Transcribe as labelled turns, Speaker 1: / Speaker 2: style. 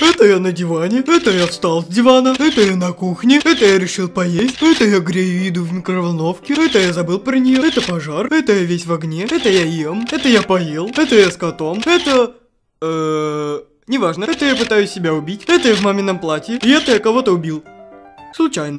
Speaker 1: Это я на диване, это я встал с дивана, это я на кухне, это я решил поесть, это я грею еду в микроволновке, это я забыл про нее, это пожар, это я весь в огне, это я ем, это я поел, это я с котом, это... Эээ... Неважно, это я пытаюсь себя убить, это я в мамином платье, и это я кого-то убил. Случайно.